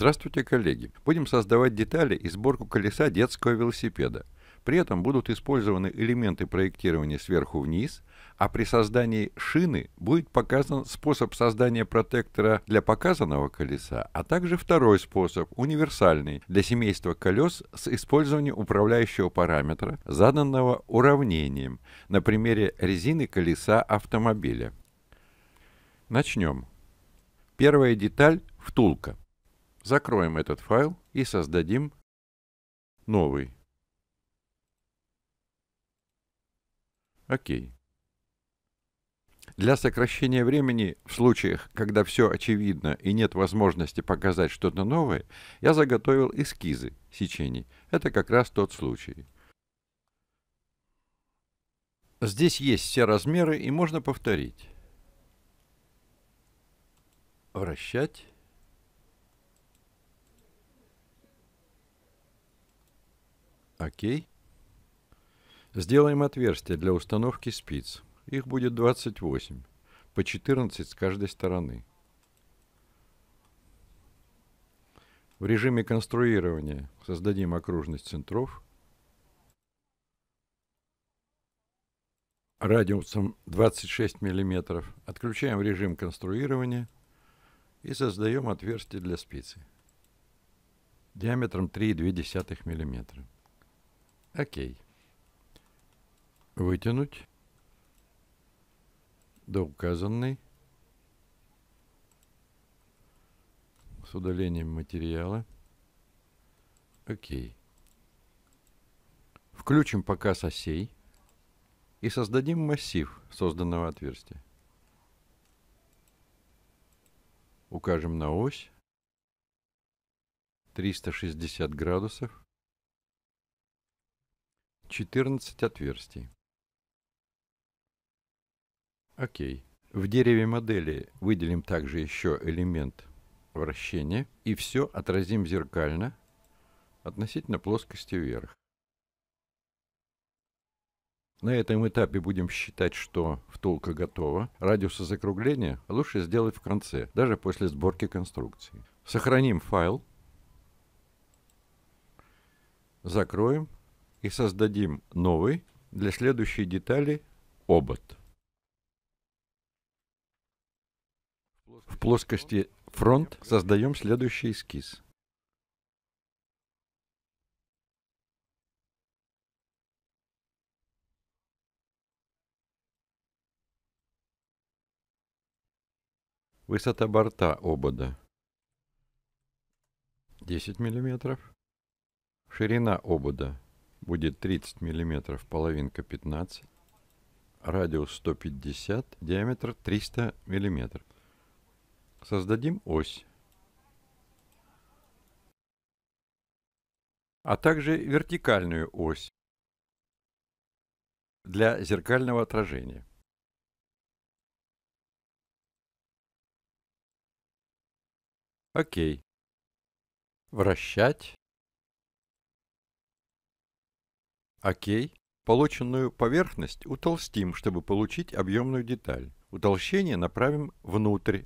Здравствуйте, коллеги! Будем создавать детали и сборку колеса детского велосипеда. При этом будут использованы элементы проектирования сверху вниз, а при создании шины будет показан способ создания протектора для показанного колеса, а также второй способ, универсальный, для семейства колес с использованием управляющего параметра, заданного уравнением, на примере резины колеса автомобиля. Начнем. Первая деталь – втулка. Закроем этот файл и создадим новый. Окей. Для сокращения времени в случаях, когда все очевидно и нет возможности показать что-то новое, я заготовил эскизы сечений. Это как раз тот случай. Здесь есть все размеры и можно повторить. Вращать. Окей. Сделаем отверстие для установки спиц. Их будет 28, по 14 с каждой стороны. В режиме конструирования создадим окружность центров. Радиусом 26 мм. Отключаем режим конструирования и создаем отверстие для спицы диаметром 3,2 мм. Окей. Вытянуть до указанной с удалением материала. Окей. Включим показ осей и создадим массив созданного отверстия. Укажем на ось 360 градусов 14 отверстий. Окей. В дереве модели выделим также еще элемент вращения и все отразим зеркально относительно плоскости вверх. На этом этапе будем считать, что втулка готова. Радиусы закругления лучше сделать в конце, даже после сборки конструкции. Сохраним файл. Закроем и создадим новый для следующей детали обод. В плоскости фронт создаем следующий эскиз. Высота борта обода 10 мм. Ширина обода будет 30 мм, половинка 15 радиус 150, диаметр 300 мм. Создадим ось. А также вертикальную ось для зеркального отражения. Окей. Вращать. Окей. Полученную поверхность утолстим, чтобы получить объемную деталь. Утолщение направим внутрь.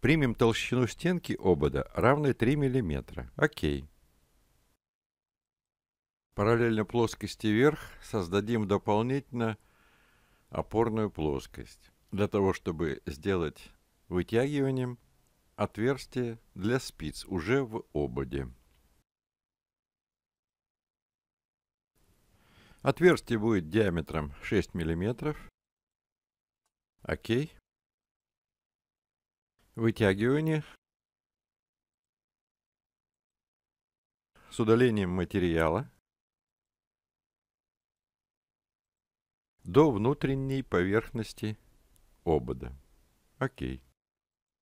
Примем толщину стенки обода, равной 3 мм. Окей. Параллельно плоскости вверх создадим дополнительно опорную плоскость, для того, чтобы сделать вытягиванием отверстие для спиц уже в ободе. Отверстие будет диаметром 6 мм. Окей. Вытягивание. С удалением материала. До внутренней поверхности обода. Окей.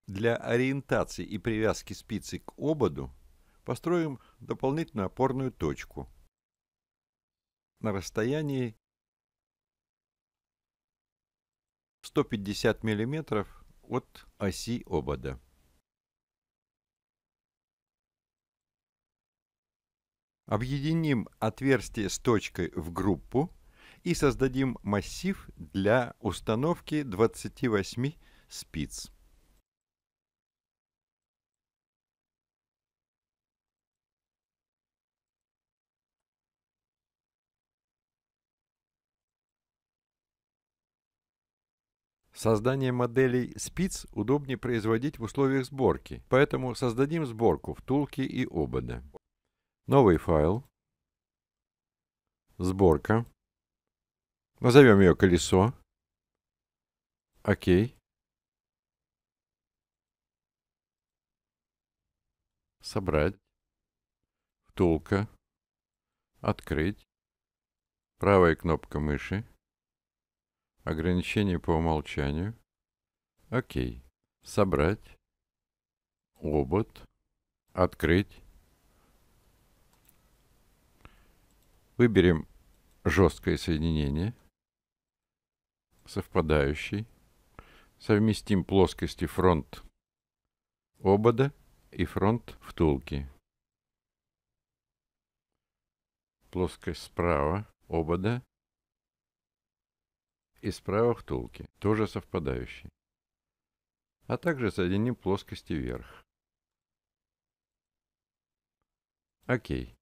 Для ориентации и привязки спицы к ободу построим дополнительную опорную точку – на расстоянии 150 мм от оси обода. Объединим отверстие с точкой в группу и создадим массив для установки 28 спиц. Создание моделей спиц удобнее производить в условиях сборки, поэтому создадим сборку втулки и обода. Новый файл. Сборка. Назовем ее колесо. Окей. Собрать. Втулка. Открыть. Правая кнопка мыши. Ограничение по умолчанию. Окей. Собрать. Обод. Открыть. Выберем жесткое соединение. Совпадающий. Совместим плоскости фронт обода и фронт втулки. Плоскость справа обода и справа втулки, тоже совпадающие, а также соединим плоскости вверх. Окей.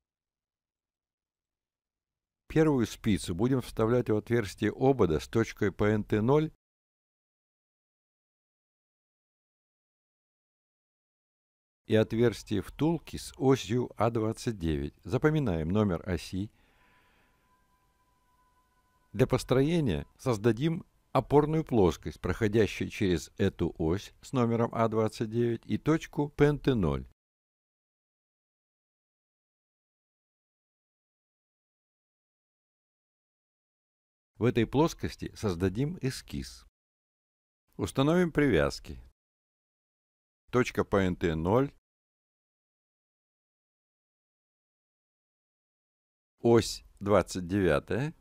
Первую спицу будем вставлять в отверстие обода с точкой по НТ0 и отверстие втулки с осью А29. Запоминаем номер оси для построения создадим опорную плоскость, проходящую через эту ось с номером А29 и точку ПНТ0. В этой плоскости создадим эскиз. Установим привязки. Точка ПНТ0 ось 29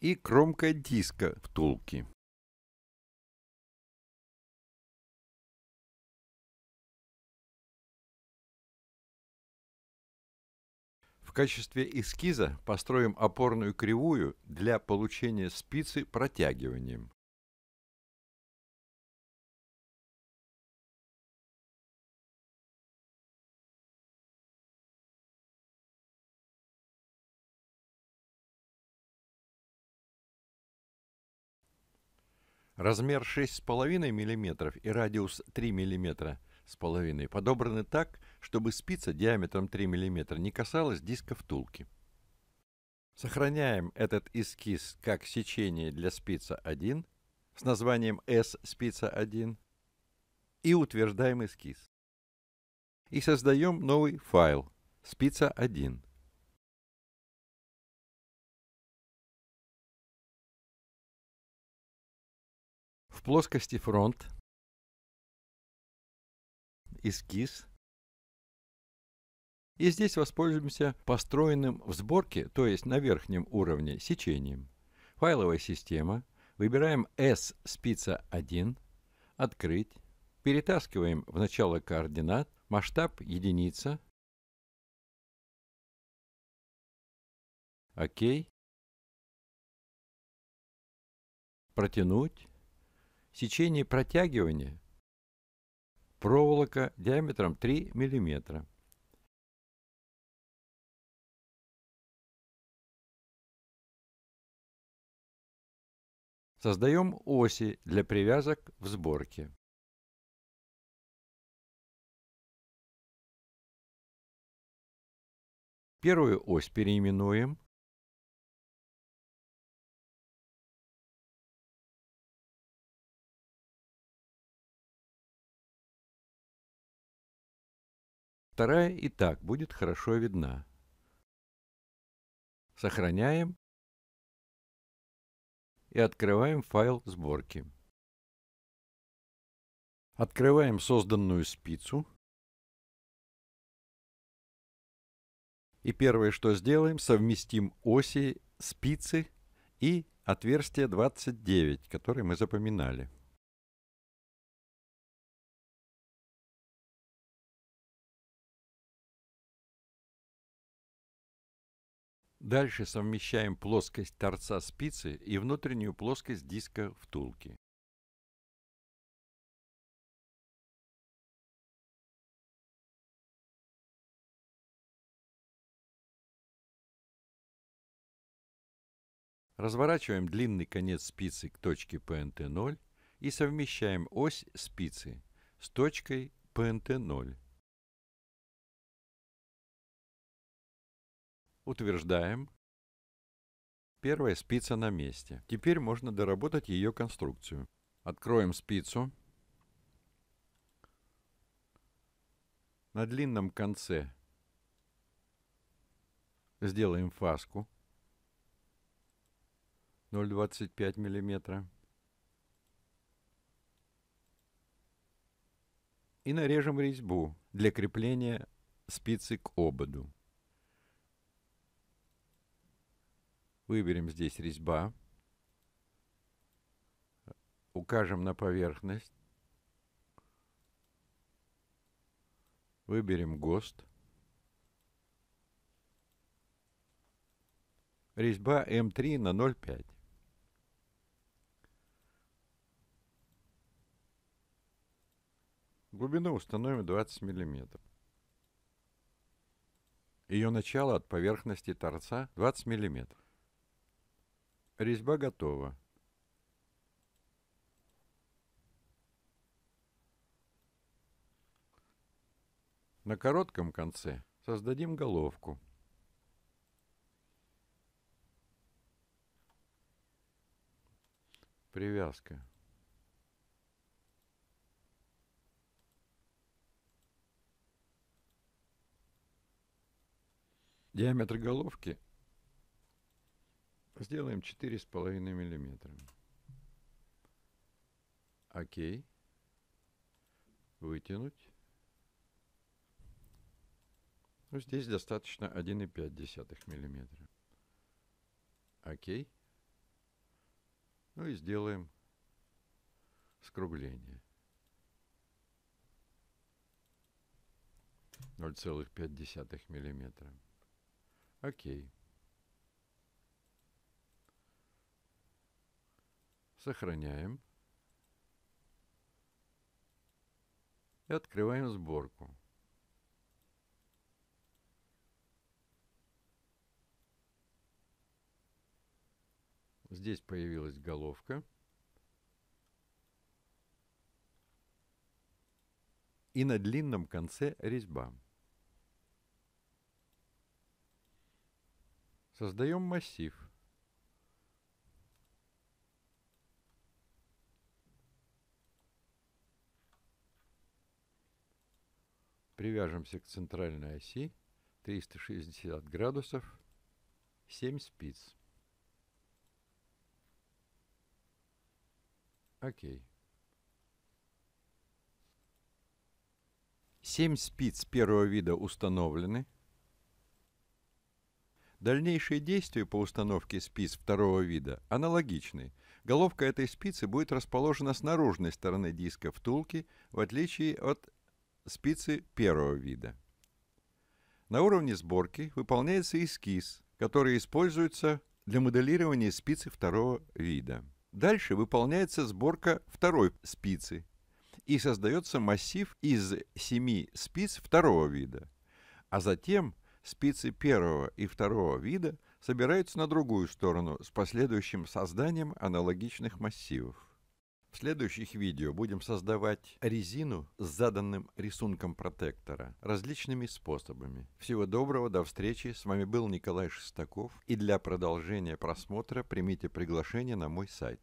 и кромка диска втулки. В качестве эскиза построим опорную кривую для получения спицы протягиванием. Размер 6,5 мм и радиус 3 мм с половиной подобраны так, чтобы спица диаметром 3 мм не касалась диска втулки. Сохраняем этот эскиз как сечение для спица 1 с названием S спица 1 и утверждаем эскиз. И создаем новый файл спица 1. плоскости фронт, эскиз. И здесь воспользуемся построенным в сборке, то есть на верхнем уровне, сечением. Файловая система. Выбираем S спица 1. Открыть. Перетаскиваем в начало координат. Масштаб единица. Окей. Протянуть. Сечение протягивания проволока диаметром 3 мм. Создаем оси для привязок в сборке. Первую ось переименуем Вторая и так будет хорошо видна. Сохраняем и открываем файл сборки. Открываем созданную спицу. И первое, что сделаем, совместим оси спицы и отверстие 29, которое мы запоминали. Дальше совмещаем плоскость торца спицы и внутреннюю плоскость диска втулки. Разворачиваем длинный конец спицы к точке PNT0 и совмещаем ось спицы с точкой PNT0. Утверждаем. Первая спица на месте. Теперь можно доработать ее конструкцию. Откроем спицу. На длинном конце сделаем фаску 0,25 миллиметра. И нарежем резьбу для крепления спицы к ободу. Выберем здесь резьба. Укажем на поверхность. Выберем ГОСТ. Резьба М3 на 0,5. Глубину установим 20 мм. Ее начало от поверхности торца 20 мм. Резьба готова. На коротком конце создадим головку. Привязка. Диаметр головки Сделаем 4,5 миллиметра. Окей. Вытянуть. Ну, здесь достаточно 1,5 миллиметра. Окей. Ну и сделаем скругление. 0,5 миллиметра. Окей. Сохраняем. И открываем сборку. Здесь появилась головка. И на длинном конце резьба. Создаем массив. Привяжемся к центральной оси 360 градусов, 7 спиц. Окей. 7 спиц первого вида установлены. Дальнейшие действия по установке спиц второго вида аналогичны. Головка этой спицы будет расположена с наружной стороны диска втулки, в отличие от спицы первого вида. На уровне сборки выполняется эскиз, который используется для моделирования спицы второго вида. Дальше выполняется сборка второй спицы и создается массив из семи спиц второго вида. А затем спицы первого и второго вида собираются на другую сторону с последующим созданием аналогичных массивов. В следующих видео будем создавать резину с заданным рисунком протектора различными способами. Всего доброго, до встречи. С вами был Николай Шестаков. И для продолжения просмотра примите приглашение на мой сайт.